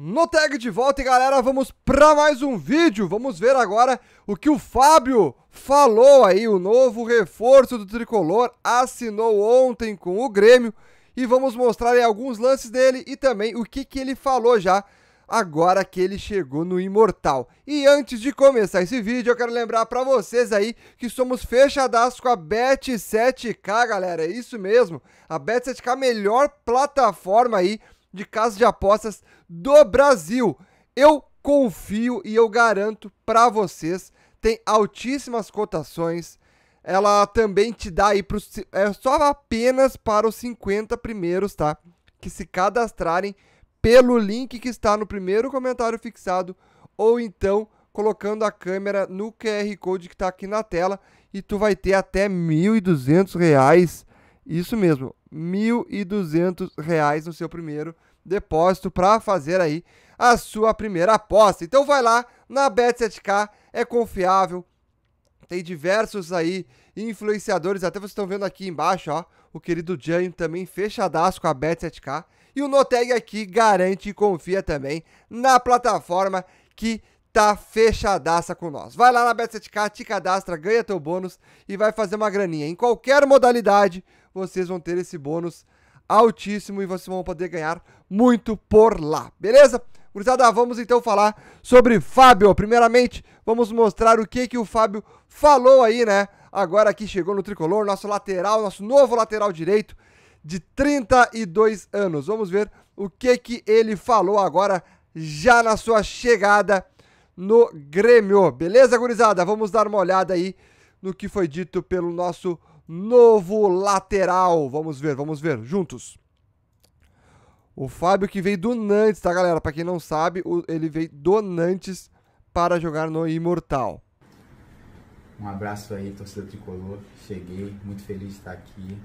No tag de volta, e galera, vamos para mais um vídeo. Vamos ver agora o que o Fábio falou aí, o novo reforço do Tricolor, assinou ontem com o Grêmio e vamos mostrar aí alguns lances dele e também o que, que ele falou já agora que ele chegou no Imortal. E antes de começar esse vídeo, eu quero lembrar para vocês aí que somos fechadas com a Bet7k, galera, é isso mesmo. A Bet7k é a melhor plataforma aí de casas de apostas do Brasil. Eu confio e eu garanto para vocês, tem altíssimas cotações. Ela também te dá aí pro, é só apenas para os 50 primeiros, tá? Que se cadastrarem pelo link que está no primeiro comentário fixado ou então colocando a câmera no QR Code que está aqui na tela e tu vai ter até R$ 1.200, isso mesmo, R$ 1.200 no seu primeiro depósito para fazer aí a sua primeira aposta. Então vai lá na Bet7k, é confiável. Tem diversos aí influenciadores, até vocês estão vendo aqui embaixo, ó, o querido Jânio também fechadaço com a Bet7k. E o Noteg aqui garante e confia também na plataforma que tá fechadaça com nós. Vai lá na Bet7k, te cadastra, ganha teu bônus e vai fazer uma graninha. Em qualquer modalidade, vocês vão ter esse bônus altíssimo e vocês vão poder ganhar muito por lá, beleza? Gurizada, vamos então falar sobre Fábio. Primeiramente, vamos mostrar o que, que o Fábio falou aí, né? Agora que chegou no tricolor, nosso lateral, nosso novo lateral direito de 32 anos. Vamos ver o que, que ele falou agora, já na sua chegada no Grêmio. Beleza, gurizada? Vamos dar uma olhada aí no que foi dito pelo nosso novo lateral. Vamos ver, vamos ver, juntos. O Fábio que veio do Nantes, tá, galera? Pra quem não sabe, ele veio do Nantes para jogar no Imortal. Um abraço aí, torcida tricolor. Cheguei, muito feliz de estar aqui,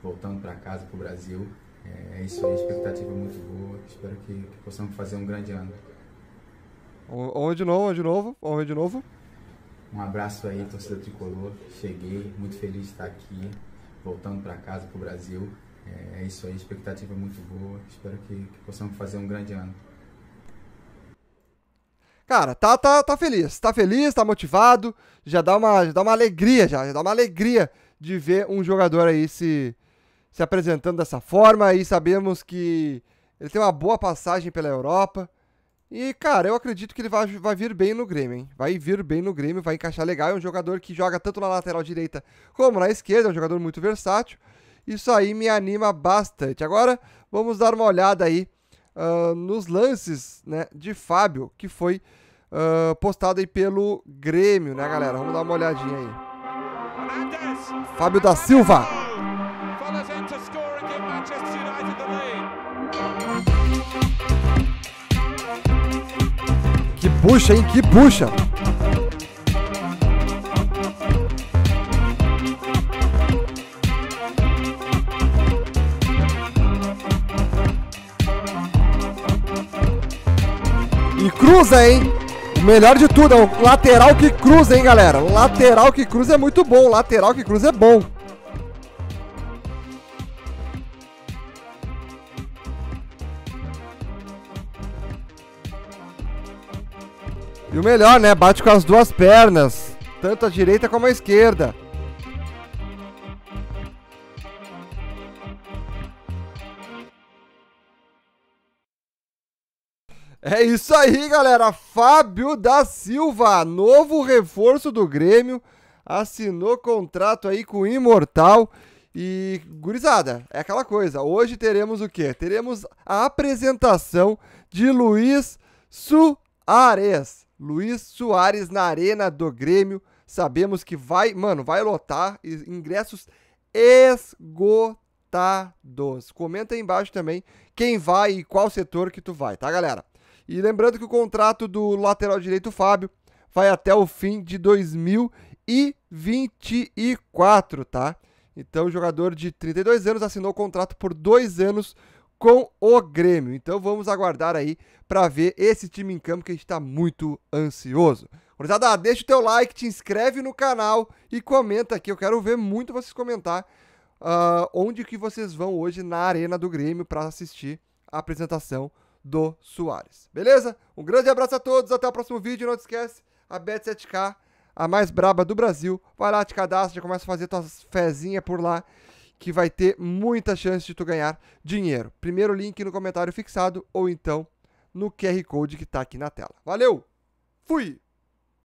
voltando para casa, para o Brasil. É, é isso aí, expectativa muito boa. Espero que, que possamos fazer um grande ano. Onde de novo, onde de novo, onde de novo. Um abraço aí, torcida tricolor. Cheguei, muito feliz de estar aqui, voltando para casa, para o Brasil. É, é, isso aí, expectativa muito boa. Espero que, que possamos fazer um grande ano. Cara, tá, tá, tá feliz, tá feliz, tá motivado, já dá uma, já dá uma alegria já, já dá uma alegria de ver um jogador aí se, se apresentando dessa forma e sabemos que ele tem uma boa passagem pela Europa, e, cara, eu acredito que ele vai, vai vir bem no Grêmio, hein? Vai vir bem no Grêmio, vai encaixar legal. É um jogador que joga tanto na lateral direita como na esquerda, é um jogador muito versátil. Isso aí me anima bastante. Agora, vamos dar uma olhada aí uh, nos lances né, de Fábio, que foi uh, postado aí pelo Grêmio, né, galera? Vamos dar uma olhadinha aí. Fábio da Silva! puxa, hein? Que puxa! E cruza, hein? O melhor de tudo é o lateral que cruza, hein, galera? Lateral que cruza é muito bom. Lateral que cruza é bom. E o melhor, né? Bate com as duas pernas, tanto a direita como a esquerda. É isso aí, galera. Fábio da Silva, novo reforço do Grêmio, assinou contrato aí com o Imortal. E, gurizada, é aquela coisa. Hoje teremos o quê? Teremos a apresentação de Luiz Suárez. Luiz Soares na Arena do Grêmio. Sabemos que vai, mano, vai lotar. Ingressos esgotados. Comenta aí embaixo também quem vai e qual setor que tu vai, tá, galera? E lembrando que o contrato do lateral direito Fábio vai até o fim de 2024, tá? Então, o jogador de 32 anos assinou o contrato por dois anos com o Grêmio. Então vamos aguardar aí para ver esse time em campo que a gente está muito ansioso. Gurizada, deixa o teu like, te inscreve no canal e comenta aqui. Eu quero ver muito vocês comentar uh, onde que vocês vão hoje na Arena do Grêmio para assistir a apresentação do Soares. Beleza? Um grande abraço a todos, até o próximo vídeo. Não esquece, a Bet7k, a mais braba do Brasil. Vai lá, te cadastra, já começa a fazer tuas fezinhas por lá que vai ter muita chance de tu ganhar dinheiro. Primeiro link no comentário fixado ou então no QR Code que está aqui na tela. Valeu! Fui!